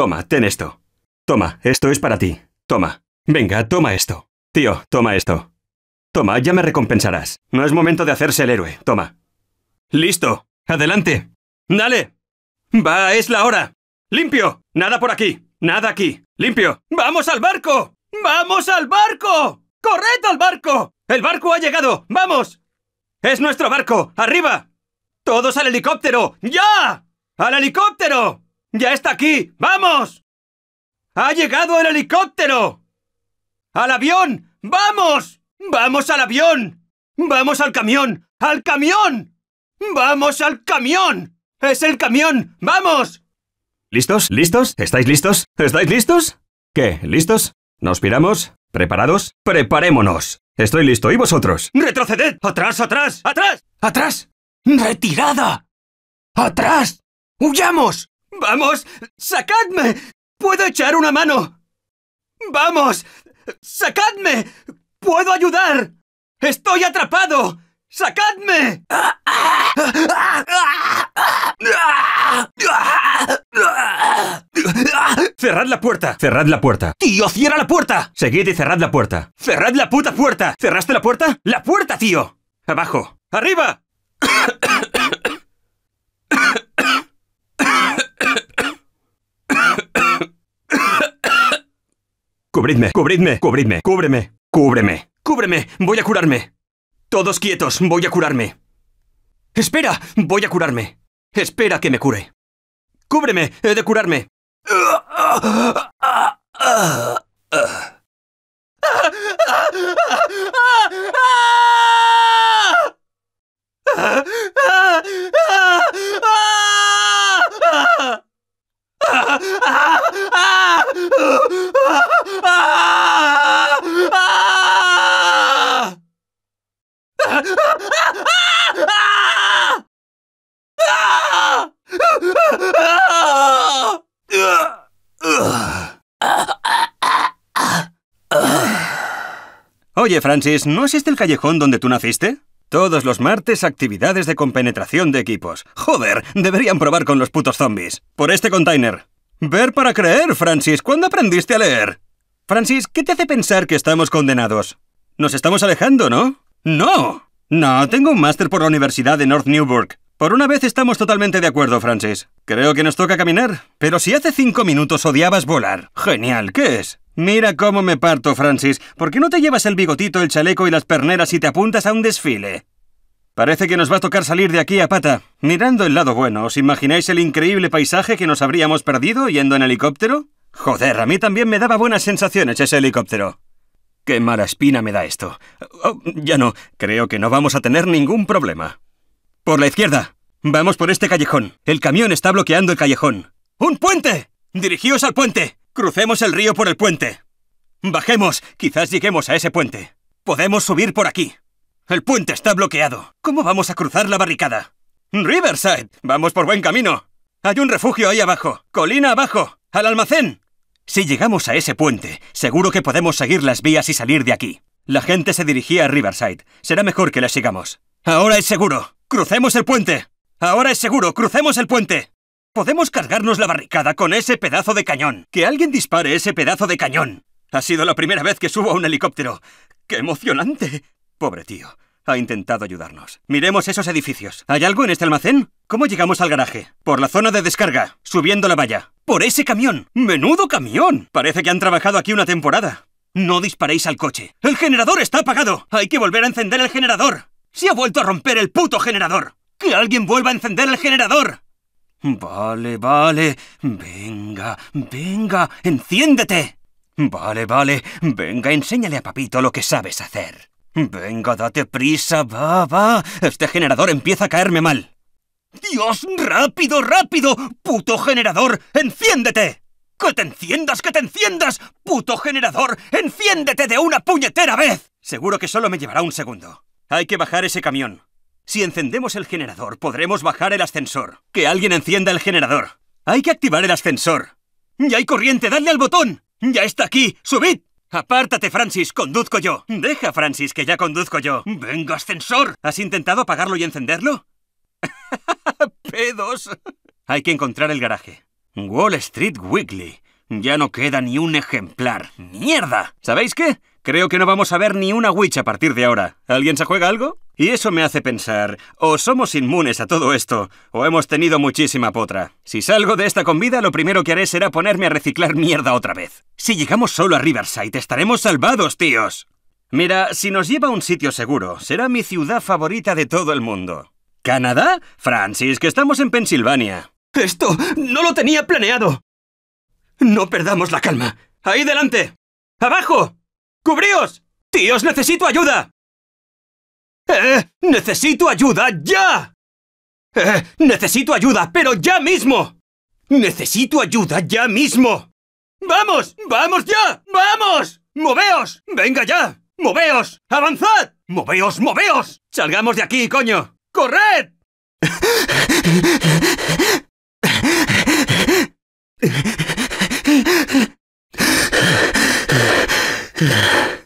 Toma, ten esto. Toma, esto es para ti. Toma. Venga, toma esto. Tío, toma esto. Toma, ya me recompensarás. No es momento de hacerse el héroe. Toma. Listo. Adelante. Dale. Va, es la hora. Limpio. Nada por aquí. Nada aquí. Limpio. ¡Vamos al barco! ¡Vamos al barco! ¡Corred al barco! ¡El barco ha llegado! ¡Vamos! ¡Es nuestro barco! ¡Arriba! ¡Todos al helicóptero! ¡Ya! ¡Al helicóptero! ¡Ya está aquí! ¡Vamos! ¡Ha llegado el helicóptero! ¡Al avión! ¡Vamos! ¡Vamos al avión! ¡Vamos al camión! ¡Al camión! ¡Vamos al camión! ¡Es el camión! ¡Vamos! ¿Listos? ¿Listos? ¿Estáis listos? ¿Estáis listos? ¿Qué? ¿Listos? ¿Nos piramos? ¿Preparados? ¡Preparémonos! Estoy listo, ¿y vosotros? ¡Retroceded! ¡Atrás, atrás! ¡Atrás! ¡Atrás! ¡Retirada! ¡Atrás! ¡Huyamos! ¡Vamos! ¡Sacadme! ¡Puedo echar una mano! ¡Vamos! ¡Sacadme! ¡Puedo ayudar! ¡Estoy atrapado! ¡Sacadme! ¡Cerrad la puerta! ¡Cerrad la puerta! ¡Tío, cierra la puerta! Seguid y cerrad la puerta. ¡Cerrad la puta puerta! ¿Cerraste la puerta? ¡La puerta, tío! Abajo. ¡Arriba! Cubridme, cubridme, cubridme, cúbreme, cúbreme, cúbreme, voy a curarme. Todos quietos, voy a curarme. Espera, voy a curarme. Espera que me cure. Cúbreme, he de curarme. Oye, Francis, ¿no es este el callejón donde tú naciste? Todos los martes actividades de compenetración de equipos. Joder, deberían probar con los putos zombies. Por este container. Ver para creer, Francis. ¿Cuándo aprendiste a leer? Francis, ¿qué te hace pensar que estamos condenados? Nos estamos alejando, ¿no? ¡No! No, tengo un máster por la Universidad de North Newburgh. Por una vez estamos totalmente de acuerdo, Francis. Creo que nos toca caminar. Pero si hace cinco minutos odiabas volar. Genial, ¿qué es? Mira cómo me parto, Francis. ¿Por qué no te llevas el bigotito, el chaleco y las perneras y te apuntas a un desfile? Parece que nos va a tocar salir de aquí a pata. Mirando el lado bueno, ¿os imagináis el increíble paisaje que nos habríamos perdido yendo en helicóptero? Joder, a mí también me daba buenas sensaciones ese helicóptero. Qué mala espina me da esto. Oh, oh, ya no, creo que no vamos a tener ningún problema. Por la izquierda. Vamos por este callejón. El camión está bloqueando el callejón. ¡Un puente! ¡Dirigíos al puente! Crucemos el río por el puente. Bajemos, quizás lleguemos a ese puente. Podemos subir por aquí. El puente está bloqueado. ¿Cómo vamos a cruzar la barricada? Riverside, vamos por buen camino. Hay un refugio ahí abajo, colina abajo, al almacén. Si llegamos a ese puente, seguro que podemos seguir las vías y salir de aquí. La gente se dirigía a Riverside. Será mejor que la sigamos. Ahora es seguro. Crucemos el puente. Ahora es seguro. Crucemos el puente. Podemos cargarnos la barricada con ese pedazo de cañón. Que alguien dispare ese pedazo de cañón. Ha sido la primera vez que subo a un helicóptero. ¡Qué emocionante! Pobre tío. Ha intentado ayudarnos. Miremos esos edificios. ¿Hay algo en este almacén? ¿Cómo llegamos al garaje? Por la zona de descarga, subiendo la valla. ¡Por ese camión! ¡Menudo camión! Parece que han trabajado aquí una temporada. No disparéis al coche. ¡El generador está apagado! ¡Hay que volver a encender el generador! ¡Se ha vuelto a romper el puto generador! ¡Que alguien vuelva a encender el generador! Vale, vale. Venga, venga, enciéndete. Vale, vale. Venga, enséñale a papito lo que sabes hacer. Venga, date prisa, va, va. Este generador empieza a caerme mal. Dios, rápido, rápido. Puto generador, enciéndete. ¡Que te enciendas, que te enciendas! ¡Puto generador! ¡Enciéndete de una puñetera vez! Seguro que solo me llevará un segundo. Hay que bajar ese camión. Si encendemos el generador, podremos bajar el ascensor. ¡Que alguien encienda el generador! ¡Hay que activar el ascensor! ¡Ya hay corriente! ¡Dadle al botón! ¡Ya está aquí! ¡Subid! Apártate, Francis, conduzco yo. Deja, Francis, que ya conduzco yo. Venga, ascensor. ¿Has intentado apagarlo y encenderlo? Pedos. Hay que encontrar el garaje. Wall Street Weekly. Ya no queda ni un ejemplar. ¡Mierda! ¿Sabéis qué? Creo que no vamos a ver ni una Witch a partir de ahora. ¿Alguien se juega algo? Y eso me hace pensar, o somos inmunes a todo esto, o hemos tenido muchísima potra. Si salgo de esta comida, lo primero que haré será ponerme a reciclar mierda otra vez. Si llegamos solo a Riverside, estaremos salvados, tíos. Mira, si nos lleva a un sitio seguro, será mi ciudad favorita de todo el mundo. ¿Canadá? Francis, que estamos en Pensilvania. Esto no lo tenía planeado. No perdamos la calma. Ahí delante. Abajo. ¡Cubríos! ¡Tíos, necesito ayuda! ¡Eh! ¡Necesito ayuda ya! ¡Eh! ¡Necesito ayuda, pero ya mismo! ¡Necesito ayuda ya mismo! ¡Vamos! ¡Vamos ya! ¡Vamos! ¡Moveos! ¡Venga ya! ¡Moveos! ¡Avanzad! ¡Moveos, moveos! ¡Salgamos de aquí, coño! ¡Corred! Good.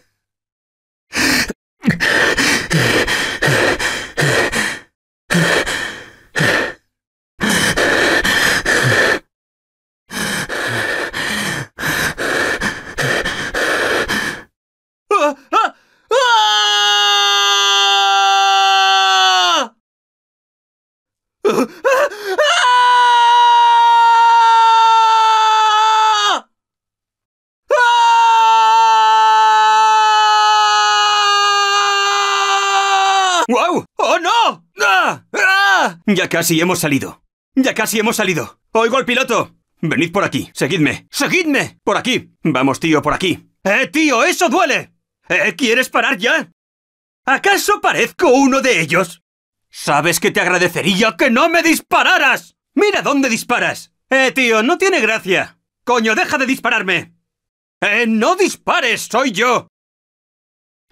Ya casi hemos salido. Ya casi hemos salido. Oigo al piloto. Venid por aquí. Seguidme. Seguidme. Por aquí. Vamos, tío, por aquí. ¡Eh, tío, eso duele! ¿Eh, ¿Quieres parar ya? ¿Acaso parezco uno de ellos? ¿Sabes que te agradecería que no me dispararas? Mira dónde disparas. Eh, tío, no tiene gracia. Coño, deja de dispararme. Eh, no dispares, soy yo.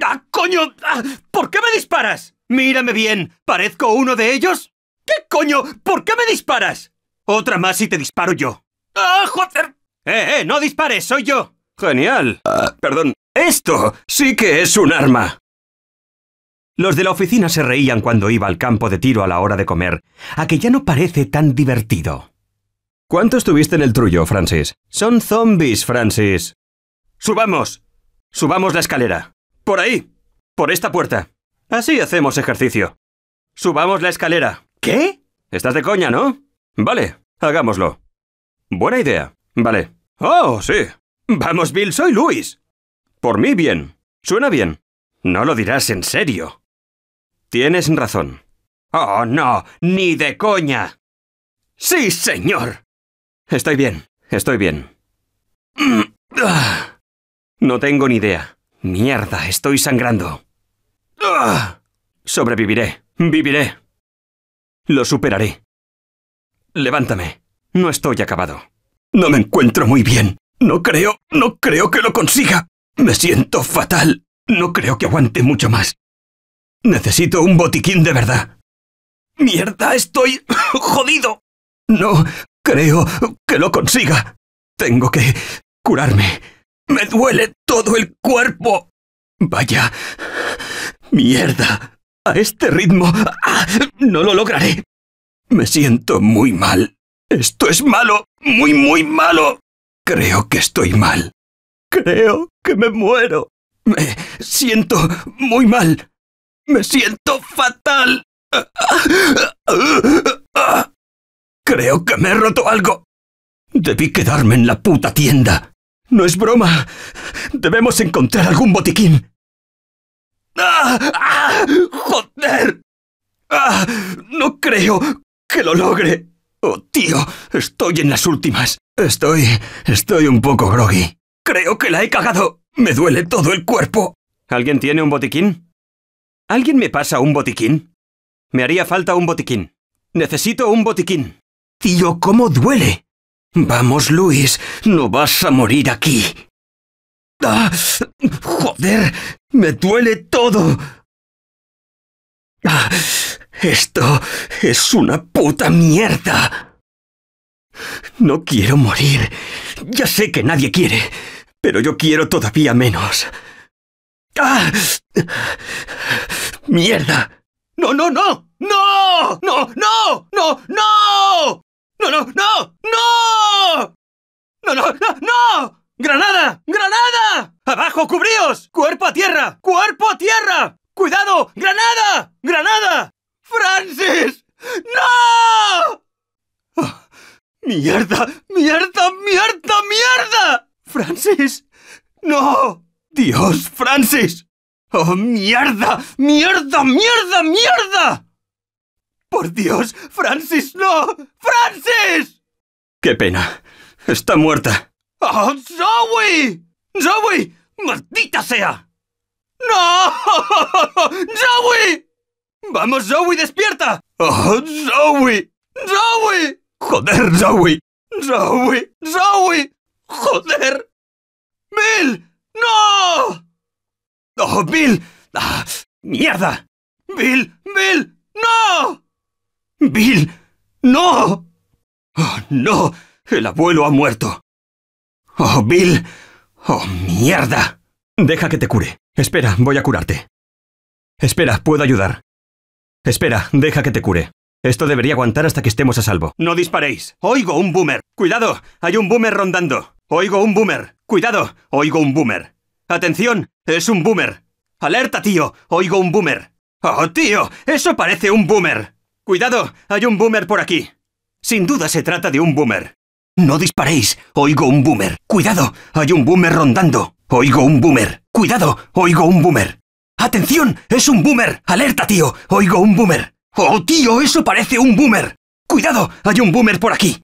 ¡Ah, coño! Ah, ¿Por qué me disparas? Mírame bien, ¿parezco uno de ellos? ¿Qué coño? ¿Por qué me disparas? Otra más y te disparo yo. ¡Ah, joder! ¡Eh, eh! ¡No dispares! ¡Soy yo! Genial. Ah, perdón. Esto sí que es un arma. Los de la oficina se reían cuando iba al campo de tiro a la hora de comer, a que ya no parece tan divertido. ¿Cuánto estuviste en el trullo, Francis? Son zombies, Francis. Subamos. Subamos la escalera. Por ahí. Por esta puerta. Así hacemos ejercicio. Subamos la escalera. ¿Qué? Estás de coña, ¿no? Vale, hagámoslo. Buena idea. Vale. Oh, sí. Vamos, Bill, soy Luis. Por mí bien. Suena bien. No lo dirás en serio. Tienes razón. Oh, no, ni de coña. Sí, señor. Estoy bien, estoy bien. No tengo ni idea. Mierda, estoy sangrando. Sobreviviré, viviré. Lo superaré. Levántame. No estoy acabado. No me encuentro muy bien. No creo, no creo que lo consiga. Me siento fatal. No creo que aguante mucho más. Necesito un botiquín de verdad. Mierda, estoy jodido. No creo que lo consiga. Tengo que curarme. Me duele todo el cuerpo. Vaya. Mierda. A este ritmo. Ah, no lo lograré. Me siento muy mal. Esto es malo. Muy, muy malo. Creo que estoy mal. Creo que me muero. Me siento muy mal. Me siento fatal. Creo que me he roto algo. Debí quedarme en la puta tienda. No es broma. Debemos encontrar algún botiquín. Ah, ¡Ah! ¡Joder! ¡Ah! No creo que lo logre. Oh, tío, estoy en las últimas. Estoy... estoy un poco groggy. Creo que la he cagado. Me duele todo el cuerpo. ¿Alguien tiene un botiquín? ¿Alguien me pasa un botiquín? Me haría falta un botiquín. Necesito un botiquín. Tío, ¿cómo duele? Vamos, Luis, no vas a morir aquí. Ah, ¡Joder! ¡Me duele todo! ¡Ah! Esto es una puta mierda. No quiero morir. Ya sé que nadie quiere, pero yo quiero todavía menos. ¡Ah! ¡Mierda! ¡No, no, no! ¡No! ¡No, no! ¡No, no! ¡No, no, no! ¡No! ¡No, no, no! ¡No! ¡Granada! ¡Granada! ¡Abajo, cubríos! ¡Cuerpo a tierra! ¡Cuerpo a tierra! ¡Cuidado! ¡Granada! ¡Granada! ¡Francis! ¡No! Oh, ¡Mierda! ¡Mierda! ¡Mierda! ¡Mierda! ¡Francis! ¡No! ¡Dios, Francis! ¡Oh, mierda! ¡Mierda! ¡Mierda! ¡Mierda! ¡Por Dios! ¡Francis, no! mierda mierda mierda mierda francis no dios francis oh ¡Qué pena! Está muerta. ¡Oh, Joey! ¡Joey! ¡Maldita sea! ¡No! ¡Joey! ¡Vamos, Joey, despierta! ¡Oh, Joey! ¡Joey! ¡Joder, Joey! ¡Joey! ¡Joey! ¡Joder! ¡Bill! ¡No! ¡Oh, Bill! ¡Ah, ¡Mierda! ¡Bill! ¡Bill! ¡No! ¡Bill! ¡No! Oh, joey joey joder joey joey joey joder bill no oh bill mierda bill bill no bill no oh no El abuelo ha muerto. ¡Oh, Bill! ¡Oh, mierda! Deja que te cure. Espera, voy a curarte. Espera, puedo ayudar. Espera, deja que te cure. Esto debería aguantar hasta que estemos a salvo. No disparéis. Oigo un boomer. Cuidado, hay un boomer rondando. Oigo un boomer. Cuidado, oigo un boomer. Atención, es un boomer. Alerta, tío, oigo un boomer. Oh, tío, eso parece un boomer. Cuidado, hay un boomer por aquí. Sin duda se trata de un boomer. No disparéis. Oigo un boomer. Cuidado. Hay un boomer rondando. Oigo un boomer. Cuidado. Oigo un boomer. ¡Atención! ¡Es un boomer! ¡Alerta, tío! ¡Oigo un boomer! ¡Oh, tío! ¡Eso parece un boomer! ¡Cuidado! ¡Hay un boomer por aquí!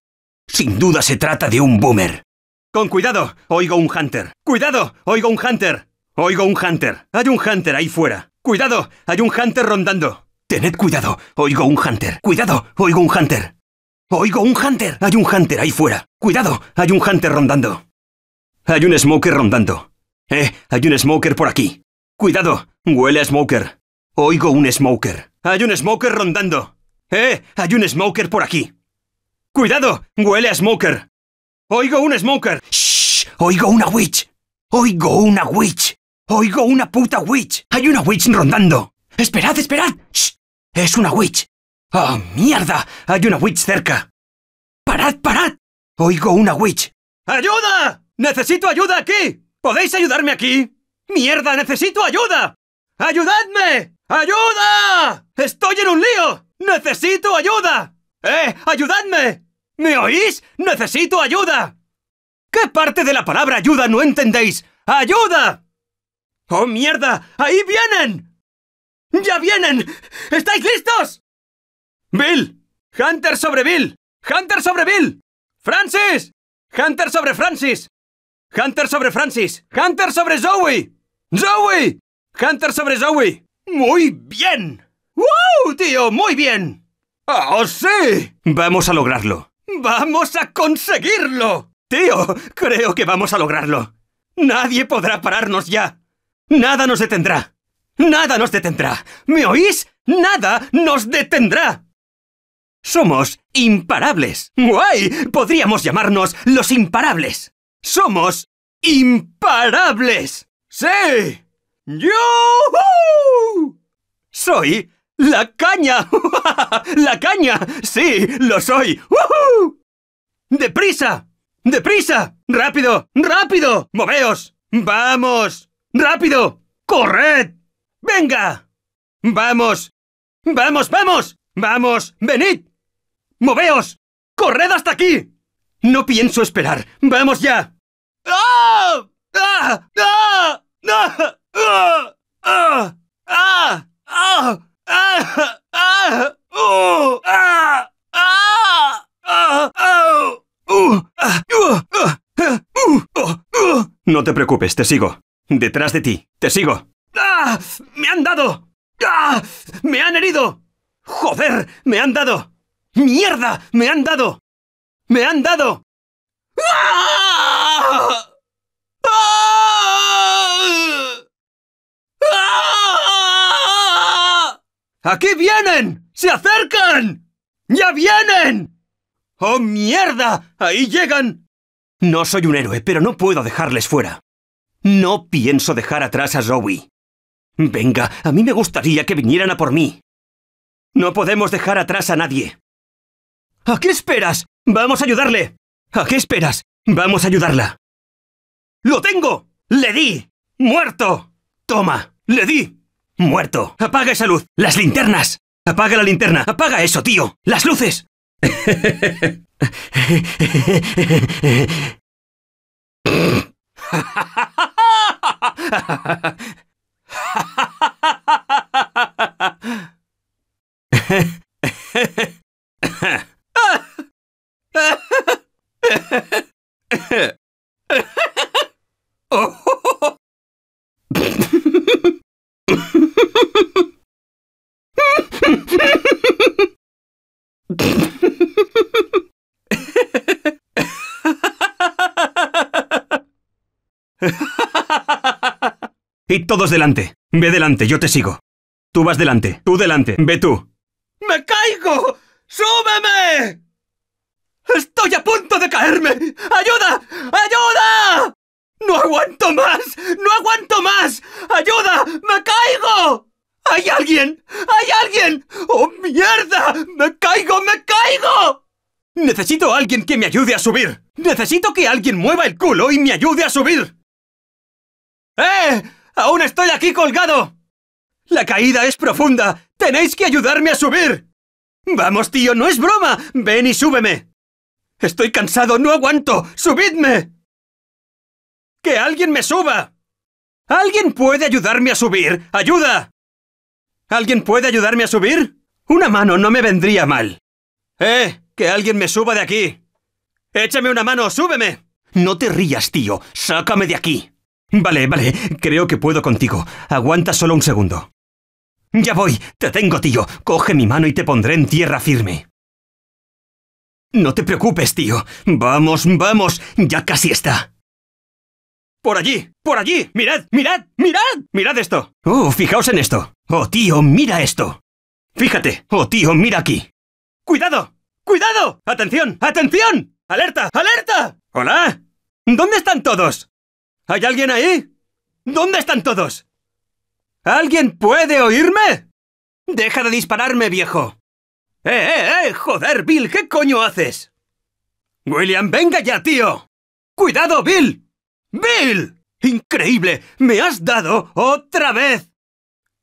Sin duda se trata de un boomer. Con cuidado, oigo un hunter. ¡Cuidado! ¡Oigo un hunter! Oigo un hunter. Hay un hunter ahí fuera. ¡Cuidado! ¡Hay un hunter rondando! Tened cuidado, oigo un hunter. ¡Cuidado! ¡Oigo un hunter! ¡Oigo un hunter! ¡Hay un hunter ahí fuera! ¡Cuidado! Hay un Hunter rondando. Hay un Smoker rondando. Eh, hay un Smoker por aquí. ¡Cuidado! Huele a Smoker. Oigo un Smoker. Hay un Smoker rondando. Eh, hay un Smoker por aquí. ¡Cuidado! Huele a Smoker. Oigo un Smoker. ¡Shh! Oigo una Witch. Oigo una Witch. Oigo una puta Witch. Hay una Witch rondando. ¡Esperad, esperad! ¡Shh! Es una Witch. ¡Ah, mierda! Hay una Witch cerca. ¡Parad, parad! Oigo una witch. ¡Ayuda! ¡Necesito ayuda aquí! ¿Podéis ayudarme aquí? ¡Mierda! ¡Necesito ayuda! ¡Ayudadme! ¡Ayuda! ¡Estoy en un lío! ¡Necesito ayuda! ¡Eh! ¡Ayudadme! ¿Me oís? ¡Necesito ayuda! ¿Qué parte de la palabra ayuda no entendéis? ¡Ayuda! ¡Oh, mierda! ¡Ahí vienen! ¡Ya vienen! ¿Estáis listos? ¡Bill! ¡Hunter sobre Bill! ¡Hunter sobre Bill! ¡Francis! ¡Hunter sobre Francis! ¡Hunter sobre Francis! ¡Hunter sobre Zoe! ¡Zoe! ¡Hunter sobre Zoe! ¡Muy bien! ¡Wow, tío! ¡Muy bien! Ah, sí! Vamos a lograrlo. ¡Vamos a conseguirlo! Tío, creo que vamos a lograrlo. Nadie podrá pararnos ya. Nada nos detendrá. Nada nos detendrá. ¿Me oís? Nada nos detendrá. Somos imparables. ¡Guay! Podríamos llamarnos los imparables. Somos imparables. ¡Sí! ¡Yo! Soy la caña. ¡La caña! Sí, lo soy. ¡Woohoo! ¡Deprisa! ¡Deprisa! ¡Rápido! ¡Rápido! ¡Moveos! ¡Vamos! ¡Rápido! ¡Corred! ¡Venga! ¡Vamos! ¡Vamos, vamos! ¡Vamos! ¡Venid! ¡Moveos! ¡Corred hasta aquí! No pienso esperar. ¡Vamos ya! ¡Ah! ¡Ah! ¡Ah! No te preocupes, te sigo. Detrás de ti, te sigo. ¡Me han dado! ¡Me han herido! ¡Joder! ¡Me han dado! ¡Mierda! ¡Me han dado! ¡Me han dado! ¡Aquí vienen! ¡Se acercan! ¡Ya vienen! ¡Oh, mierda! ¡Ahí llegan! No soy un héroe, pero no puedo dejarles fuera. No pienso dejar atrás a Zoe. Venga, a mí me gustaría que vinieran a por mí. No podemos dejar atrás a nadie. ¿A qué esperas? ¡Vamos a ayudarle! ¿A qué esperas? ¡Vamos a ayudarla! ¡Lo tengo! ¡Le di! ¡Muerto! ¡Toma! ¡Le di! ¡Muerto! ¡Apaga esa luz! ¡Las linternas! ¡Apaga la linterna! ¡Apaga eso, tío! ¡Las luces! y todos delante. Ve delante, yo te sigo. Tú vas delante, tú delante, ve tú. ¡Me caigo! ¡Súbeme! ¡Estoy a punto de caerme! ¡Ayuda! ¡Ayuda! ¡No aguanto más! ¡No aguanto más! ¡Ayuda! ¡Me caigo! ¡Hay alguien! ¡Hay alguien! ¡Oh, mierda! ¡Me caigo! ¡Me caigo! Necesito a alguien que me ayude a subir. Necesito que alguien mueva el culo y me ayude a subir. ¡Eh! ¡Aún estoy aquí colgado! La caída es profunda. Tenéis que ayudarme a subir. Vamos, tío, no es broma. Ven y súbeme. Estoy cansado, no aguanto. ¡Subidme! ¡Que alguien me suba! ¿Alguien puede ayudarme a subir? ¡Ayuda! ¿Alguien puede ayudarme a subir? Una mano no me vendría mal. ¡Eh! ¡Que alguien me suba de aquí! ¡Échame una mano! ¡Súbeme! No te rías, tío. Sácame de aquí. Vale, vale. Creo que puedo contigo. Aguanta solo un segundo. Ya voy. Te tengo, tío. Coge mi mano y te pondré en tierra firme. No te preocupes, tío. Vamos, vamos, ya casi está. ¡Por allí! ¡Por allí! ¡Mirad! ¡Mirad! ¡Mirad! ¡Mirad esto! ¡Oh, fijaos en esto! ¡Oh, tío, mira esto! Fíjate. ¡Oh, tío, mira aquí! ¡Cuidado! ¡Cuidado! ¡Atención! ¡Atención! ¡Alerta! ¡Alerta! ¿Hola? ¿Dónde están todos? ¿Hay alguien ahí? ¿Dónde están todos? ¿Alguien puede oírme? Deja de dispararme, viejo. ¡Eh, eh, eh! ¡Joder, Bill! ¿Qué coño haces? ¡William, venga ya, tío! ¡Cuidado, Bill! ¡Bill! ¡Increíble! ¡Me has dado otra vez!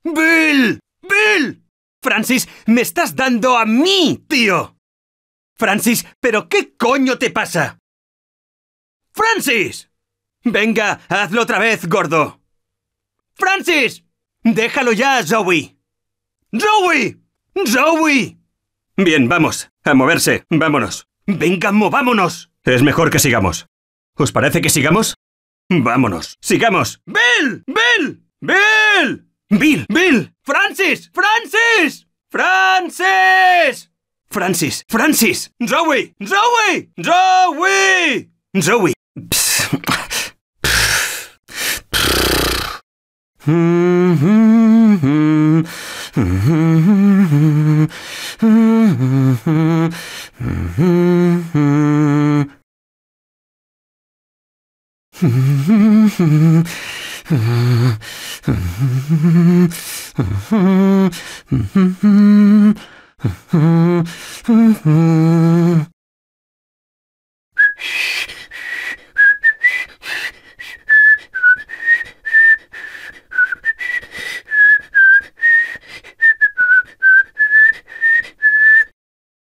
¡Bill! ¡Bill! Francis, me estás dando a mí, tío. Francis, ¿pero qué coño te pasa? ¡Francis! Venga, hazlo otra vez, gordo. ¡Francis! Déjalo ya, Zoe. ¡Zoe! ¡Zoe! Bien, vamos. A moverse. Vámonos. Venga, movámonos. Es mejor que sigamos. ¿Os parece que sigamos? Vámonos. Sigamos. Bill. Bill. Bill. Bill. Bill. Francis. Francis. Francis. Francis. Francis. Zoe. Zoe. Zoe. Zoe. Hmm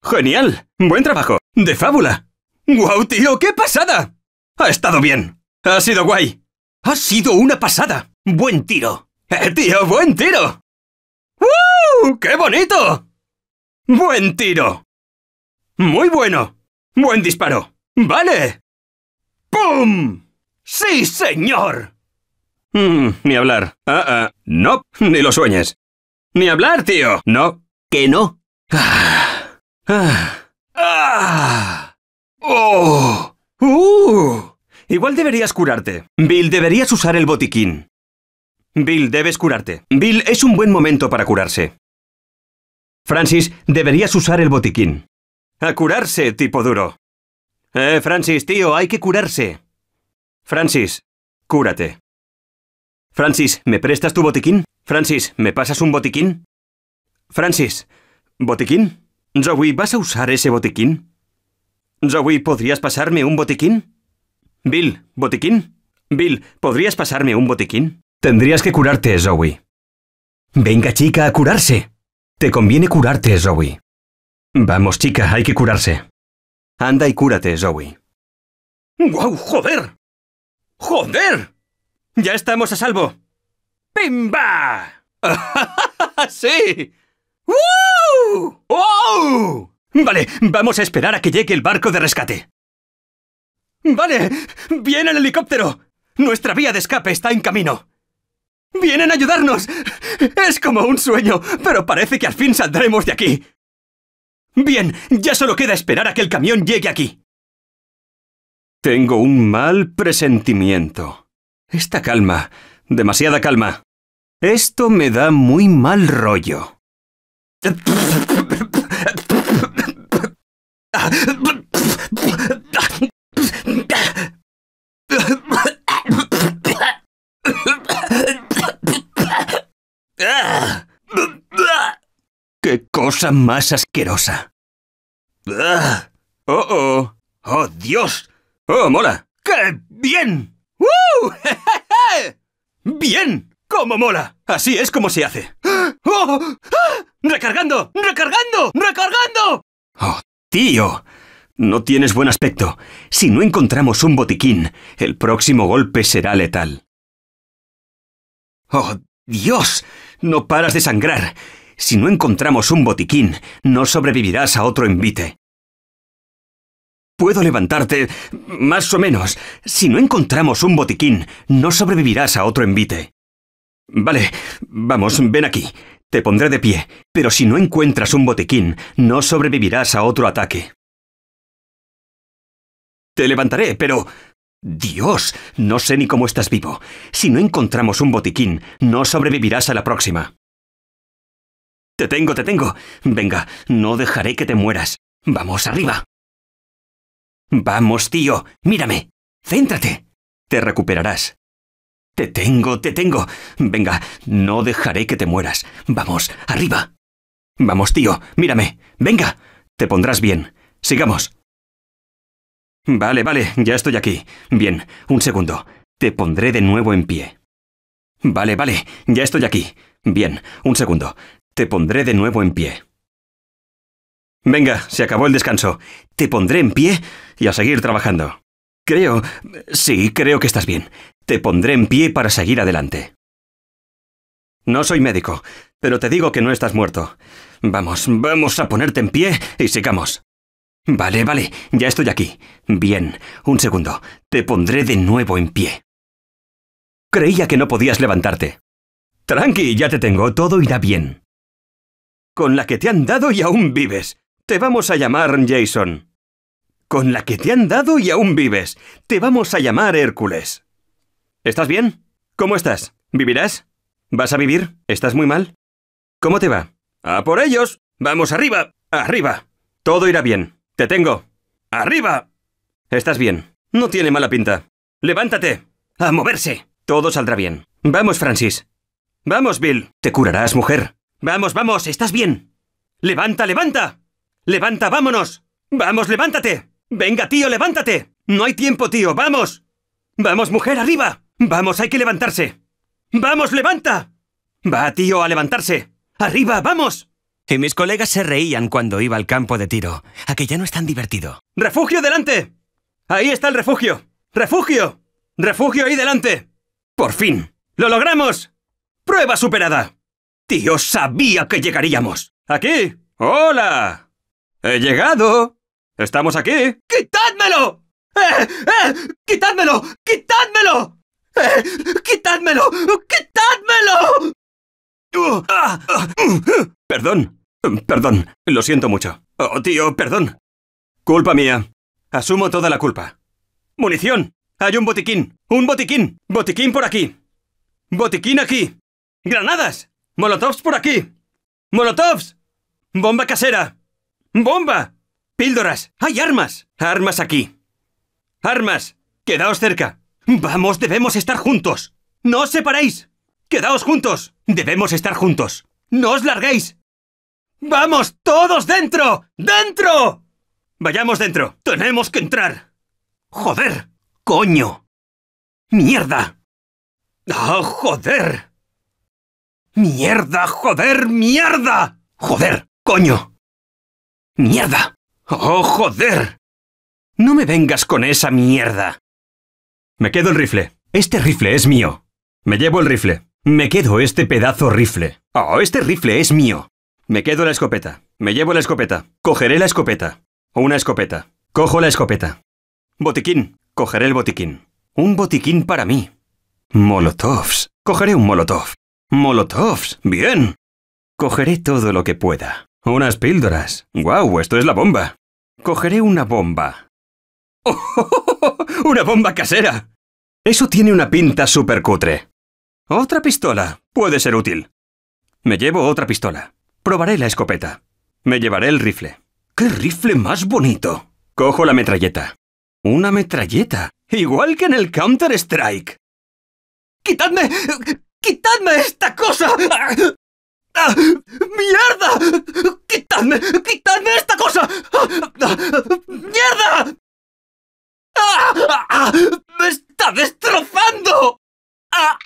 ¡Genial! ¡Buen trabajo! ¡De fábula! ¡Guau, tío! ¡Qué pasada! ¡Ha estado bien! ¡Ha sido guay! ¡Ha sido una pasada! ¡Buen tiro! ¡Eh, tío! ¡Buen tiro! ¡Uh! ¡Qué bonito! ¡Buen tiro! ¡Muy bueno! ¡Buen disparo! ¡Vale! ¡Pum! ¡Sí, señor! Mmm... ni hablar. Ah, ah. No, ni lo sueñes. Ni hablar, tío. No. Que no. Ah. Ah. ¡Ah! ¡Oh! Uh. Igual deberías curarte. Bill, deberías usar el botiquín. Bill, debes curarte. Bill, es un buen momento para curarse. Francis, deberías usar el botiquín. A curarse, tipo duro. Eh, Francis, tío, hay que curarse. Francis, cúrate. Francis, ¿me prestas tu botiquín? Francis, ¿me pasas un botiquín? Francis, ¿botiquín? Joey, ¿vas a usar ese botiquín? Joey, ¿podrías pasarme un botiquín? Bill, ¿botiquín? Bill, ¿podrías pasarme un botiquín? Tendrías que curarte, Joey. Venga, chica, a curarse. Te conviene curarte, Joey. Vamos, chica, hay que curarse. Anda y cúrate, Joey. ¡Guau, joder! ¡Joder! ¡Ya estamos a salvo! ¡Pimba! ¡Sí! ¡Oh! ¡Oh! Vale, vamos a esperar a que llegue el barco de rescate. ¡Vale! ¡Viene el helicóptero! ¡Nuestra vía de escape está en camino! ¡Vienen a ayudarnos! Es como un sueño, pero parece que al fin saldremos de aquí. Bien, ya solo queda esperar a que el camión llegue aquí. Tengo un mal presentimiento. Esta calma, demasiada calma. Esto me da muy mal rollo. ¡Qué cosa más asquerosa! ¡Oh, oh! ¡Oh, Dios! ¡Oh, mola! ¡Qué bien! ¡Uh! ¡Bien! ¡Cómo mola! Así es como se hace. ¡Oh! ¡Recargando! ¡Recargando! ¡Recargando! ¡Oh, tío! No tienes buen aspecto. Si no encontramos un botiquín, el próximo golpe será letal. ¡Oh, Dios! No paras de sangrar. Si no encontramos un botiquín, no sobrevivirás a otro envite. Puedo levantarte, más o menos. Si no encontramos un botiquín, no sobrevivirás a otro envite. Vale, vamos, ven aquí. Te pondré de pie, pero si no encuentras un botiquín, no sobrevivirás a otro ataque. Te levantaré, pero... Dios, no sé ni cómo estás vivo. Si no encontramos un botiquín, no sobrevivirás a la próxima. Te tengo, te tengo. Venga, no dejaré que te mueras. Vamos arriba. Vamos, tío, mírame. Céntrate. Te recuperarás. Te tengo, te tengo. Venga, no dejaré que te mueras. Vamos, arriba. Vamos, tío, mírame. Venga. Te pondrás bien. Sigamos. Vale, vale, ya estoy aquí. Bien, un segundo. Te pondré de nuevo en pie. Vale, vale, ya estoy aquí. Bien, un segundo. Te pondré de nuevo en pie. Venga, se acabó el descanso. Te pondré en pie y a seguir trabajando. Creo... Sí, creo que estás bien. Te pondré en pie para seguir adelante. No soy médico, pero te digo que no estás muerto. Vamos, vamos a ponerte en pie y sigamos. Vale, vale, ya estoy aquí. Bien, un segundo. Te pondré de nuevo en pie. Creía que no podías levantarte. Tranqui, ya te tengo, todo irá bien. Con la que te han dado y aún vives. Te vamos a llamar Jason. Con la que te han dado y aún vives. Te vamos a llamar Hércules. ¿Estás bien? ¿Cómo estás? ¿Vivirás? ¿Vas a vivir? ¿Estás muy mal? ¿Cómo te va? ¡A por ellos! ¡Vamos arriba! ¡Arriba! Todo irá bien. Te tengo. ¡Arriba! Estás bien. No tiene mala pinta. ¡Levántate! ¡A moverse! Todo saldrá bien. Vamos, Francis. Vamos, Bill. Te curarás, mujer. Vamos, vamos, estás bien. Levanta, levanta. Levanta, vámonos. Vamos, levántate. Venga, tío, levántate. No hay tiempo, tío, vamos. Vamos, mujer, arriba. Vamos, hay que levantarse. ¡Vamos, levanta! Va, tío, a levantarse. ¡Arriba, vamos! Y mis colegas se reían cuando iba al campo de tiro. A que ya no es tan divertido. ¡Refugio delante! Ahí está el refugio. ¡Refugio! ¡Refugio ahí delante! ¡Por fin! ¡Lo logramos! ¡Prueba superada! Tío, sabía que llegaríamos. ¡Aquí! ¡Hola! ¡He llegado! ¿Estamos aquí? ¡Quitádmelo! ¡Eh! ¡Eh! ¡Quitádmelo! ¡Quitádmelo! ¡Quitádmelo! ¡Quitádmelo! perdón, perdón, lo siento mucho. Oh, tío, perdón. Culpa mía. Asumo toda la culpa. ¡Munición! ¡Hay un botiquín! ¡Un botiquín! ¡Botiquín por aquí! ¡Botiquín aquí! ¡Granadas! ¡Molotovs por aquí! ¡Molotovs! ¡Bomba casera! ¡Bomba! ¡Píldoras! ¡Hay armas! ¡Armas aquí! ¡Armas! ¡Quedaos cerca! Vamos, debemos estar juntos. No os separéis. Quedaos juntos. Debemos estar juntos. No os larguéis. Vamos, todos dentro. ¡Dentro! Vayamos dentro. Tenemos que entrar. Joder. Coño. Mierda. ¡Ah, ¡Oh, joder! ¡Mierda, joder, mierda! ¡Joder, coño! ¡Mierda! ¡Oh, joder! No me vengas con esa mierda. Me quedo el rifle. Este rifle es mío. Me llevo el rifle. Me quedo este pedazo rifle. Oh, este rifle es mío. Me quedo la escopeta. Me llevo la escopeta. Cogeré la escopeta. Una escopeta. Cojo la escopeta. Botiquín. Cogeré el botiquín. Un botiquín para mí. Molotovs. Cogeré un molotov. Molotovs. Bien. Cogeré todo lo que pueda. Unas píldoras. ¡Guau! Wow, esto es la bomba. Cogeré una bomba. ¡Oh, oh, oh, ¡Una bomba casera! Eso tiene una pinta súper cutre. Otra pistola. Puede ser útil. Me llevo otra pistola. Probaré la escopeta. Me llevaré el rifle. ¡Qué rifle más bonito! Cojo la metralleta. Una metralleta. Igual que en el Counter-Strike. ¡Quitadme! ¡Quitadme esta cosa! ¡Ah! ¡Mierda! ¡Quitadme! ¡Quitadme esta cosa! ¡Ah! ¡Mierda! ¡Ah! ¡Ah! ¡Me está destrozando! ¡Ah!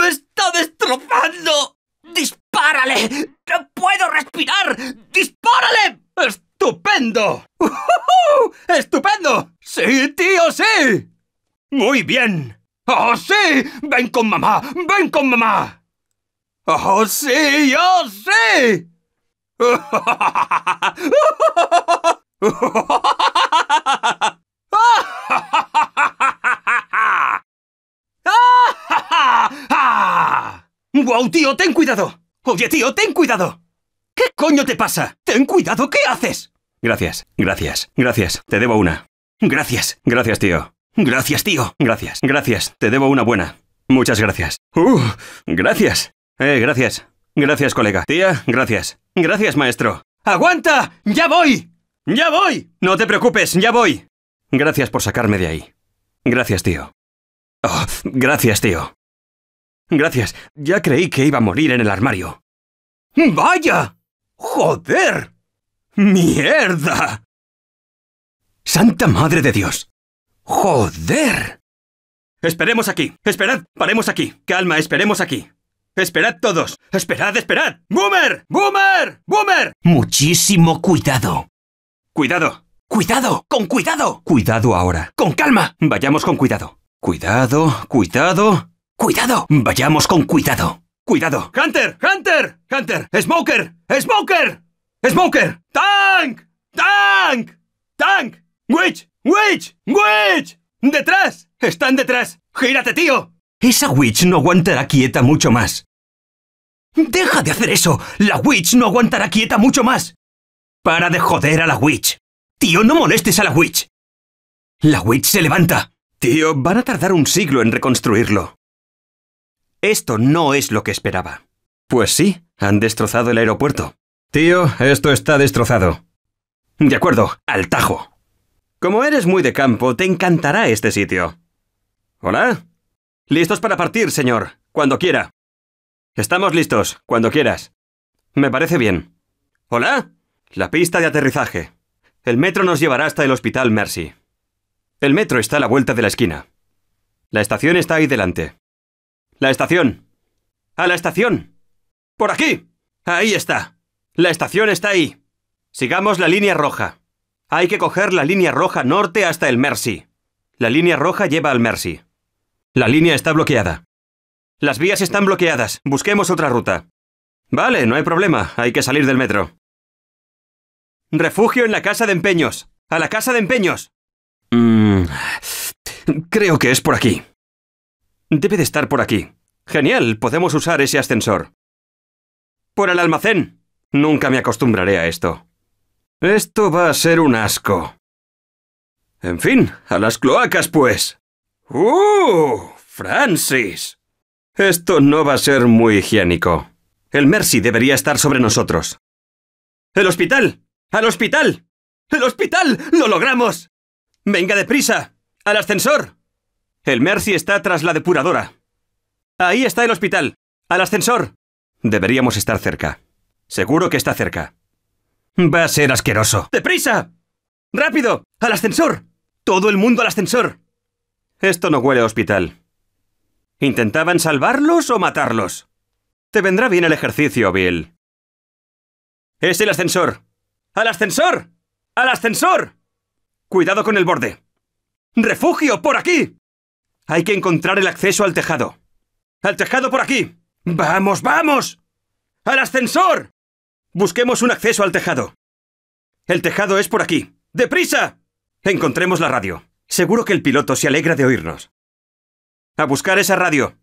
¡Me está destrozando! ¡Dispárale! ¡No puedo respirar! ¡Dispárale! ¡Estupendo! ¡Uh, estupendo ¡Sí, tío, sí! ¡Muy bien! ¡Oh, sí! ¡Ven con mamá! ¡Ven con mamá! ¡Oh, sí! ¡Oh, sí! ¡Wow, tío, ten cuidado! Oye, tío, ten cuidado. ¿Qué coño te pasa? Ten cuidado, ¿qué haces? Gracias, gracias, gracias. Te debo una. Gracias, gracias, tío. Gracias, tío. Gracias, gracias. Te debo una buena. Muchas gracias. Uh, gracias. Eh, gracias. Gracias, colega. Tía, gracias. Gracias, maestro. ¡Aguanta! ¡Ya voy! ¡Ya voy! No te preocupes, ya voy. Gracias por sacarme de ahí. Gracias, tío. Oh, gracias, tío. Gracias, ya creí que iba a morir en el armario. ¡Vaya! ¡Joder! ¡Mierda! ¡Santa Madre de Dios! ¡Joder! Esperemos aquí, esperad, paremos aquí. Calma, esperemos aquí. Esperad todos, esperad, esperad. ¡Boomer! ¡Boomer! ¡Boomer! Muchísimo cuidado. Cuidado. Cuidado, con cuidado. Cuidado ahora. Con calma. Vayamos con cuidado. Cuidado, cuidado. ¡Cuidado! Vayamos con cuidado. ¡Cuidado! ¡Hunter! ¡Hunter! ¡Hunter! ¡Smoker! ¡Smoker! ¡Smoker! ¡Tank! ¡Tank! ¡Tank! ¡Witch! ¡Witch! ¡Witch! ¡Detrás! ¡Están detrás! ¡Gírate, tío! Esa Witch no aguantará quieta mucho más. ¡Deja de hacer eso! ¡La Witch no aguantará quieta mucho más! ¡Para de joder a la Witch! ¡Tío, no molestes a la Witch! La Witch se levanta. Tío, van a tardar un siglo en reconstruirlo. Esto no es lo que esperaba. Pues sí, han destrozado el aeropuerto. Tío, esto está destrozado. De acuerdo, al tajo. Como eres muy de campo, te encantará este sitio. ¿Hola? Listos para partir, señor. Cuando quiera. Estamos listos, cuando quieras. Me parece bien. ¿Hola? La pista de aterrizaje. El metro nos llevará hasta el hospital Mercy. El metro está a la vuelta de la esquina. La estación está ahí delante. La estación. A la estación. Por aquí. Ahí está. La estación está ahí. Sigamos la línea roja. Hay que coger la línea roja norte hasta el Mercy. La línea roja lleva al Mercy. La línea está bloqueada. Las vías están bloqueadas. Busquemos otra ruta. Vale, no hay problema. Hay que salir del metro. Refugio en la casa de empeños. A la casa de empeños. Mm, creo que es por aquí. Debe de estar por aquí. Genial, podemos usar ese ascensor. Por el almacén. Nunca me acostumbraré a esto. Esto va a ser un asco. En fin, a las cloacas, pues. ¡Uh! Francis. Esto no va a ser muy higiénico. El Mercy debería estar sobre nosotros. ¡El hospital! ¡Al hospital! ¡El hospital! ¡Lo logramos! ¡Venga deprisa! ¡Al ascensor! El Mercy está tras la depuradora. Ahí está el hospital. Al ascensor. Deberíamos estar cerca. Seguro que está cerca. Va a ser asqueroso. ¡Deprisa! ¡Rápido! ¡Al ascensor! ¡Todo el mundo al ascensor! Esto no huele a hospital. ¿Intentaban salvarlos o matarlos? Te vendrá bien el ejercicio, Bill. Es el ascensor. ¡Al ascensor! ¡Al ascensor! Cuidado con el borde. ¡Refugio por aquí! Hay que encontrar el acceso al tejado. ¡Al tejado por aquí! ¡Vamos, vamos! ¡Al ascensor! Busquemos un acceso al tejado. El tejado es por aquí. ¡Deprisa! Encontremos la radio. Seguro que el piloto se alegra de oírnos. A buscar esa radio.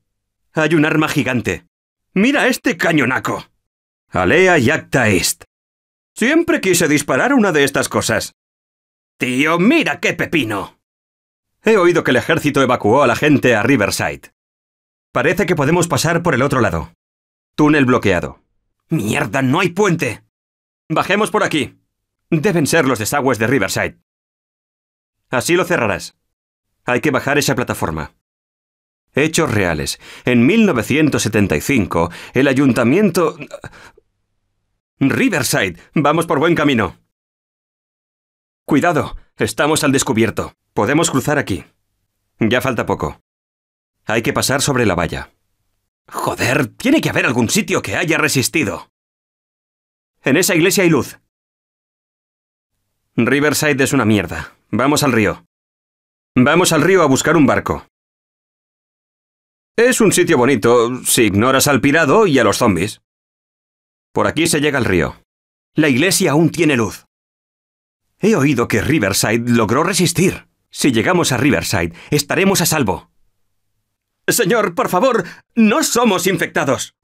Hay un arma gigante. Mira este cañonaco. Alea Acta Est. Siempre quise disparar una de estas cosas. Tío, mira qué pepino. He oído que el ejército evacuó a la gente a Riverside. Parece que podemos pasar por el otro lado. Túnel bloqueado. ¡Mierda, no hay puente! Bajemos por aquí. Deben ser los desagües de Riverside. Así lo cerrarás. Hay que bajar esa plataforma. Hechos reales. En 1975, el ayuntamiento... Riverside, vamos por buen camino. Cuidado, estamos al descubierto. Podemos cruzar aquí. Ya falta poco. Hay que pasar sobre la valla. Joder, tiene que haber algún sitio que haya resistido. En esa iglesia hay luz. Riverside es una mierda. Vamos al río. Vamos al río a buscar un barco. Es un sitio bonito si ignoras al pirado y a los zombies. Por aquí se llega al río. La iglesia aún tiene luz. He oído que Riverside logró resistir. Si llegamos a Riverside, estaremos a salvo. Señor, por favor, no somos infectados.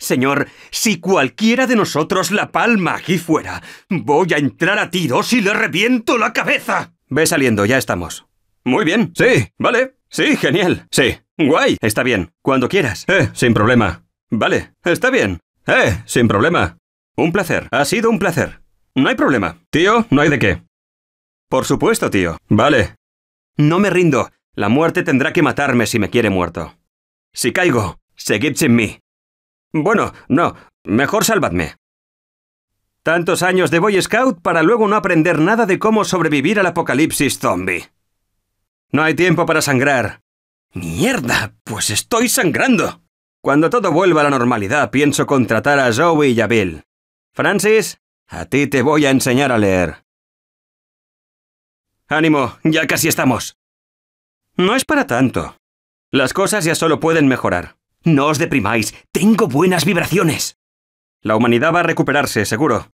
Señor, si cualquiera de nosotros la palma aquí fuera, voy a entrar a tiros y le reviento la cabeza. Ve saliendo, ya estamos. Muy bien. Sí, vale. Sí, genial. Sí. Guay. Está bien. Cuando quieras. Eh, sin problema. Vale. Está bien. Eh, sin problema. Un placer. Ha sido un placer. No hay problema. Tío, no hay de qué. Por supuesto, tío. Vale. No me rindo. La muerte tendrá que matarme si me quiere muerto. Si caigo, seguid sin mí. Bueno, no. Mejor salvadme. Tantos años de Boy Scout para luego no aprender nada de cómo sobrevivir al apocalipsis zombie. No hay tiempo para sangrar. ¡Mierda! Pues estoy sangrando. Cuando todo vuelva a la normalidad, pienso contratar a Zoe y a Bill. Francis, a ti te voy a enseñar a leer. Ánimo, ya casi estamos. No es para tanto. Las cosas ya solo pueden mejorar. No os deprimáis, tengo buenas vibraciones. La humanidad va a recuperarse, seguro.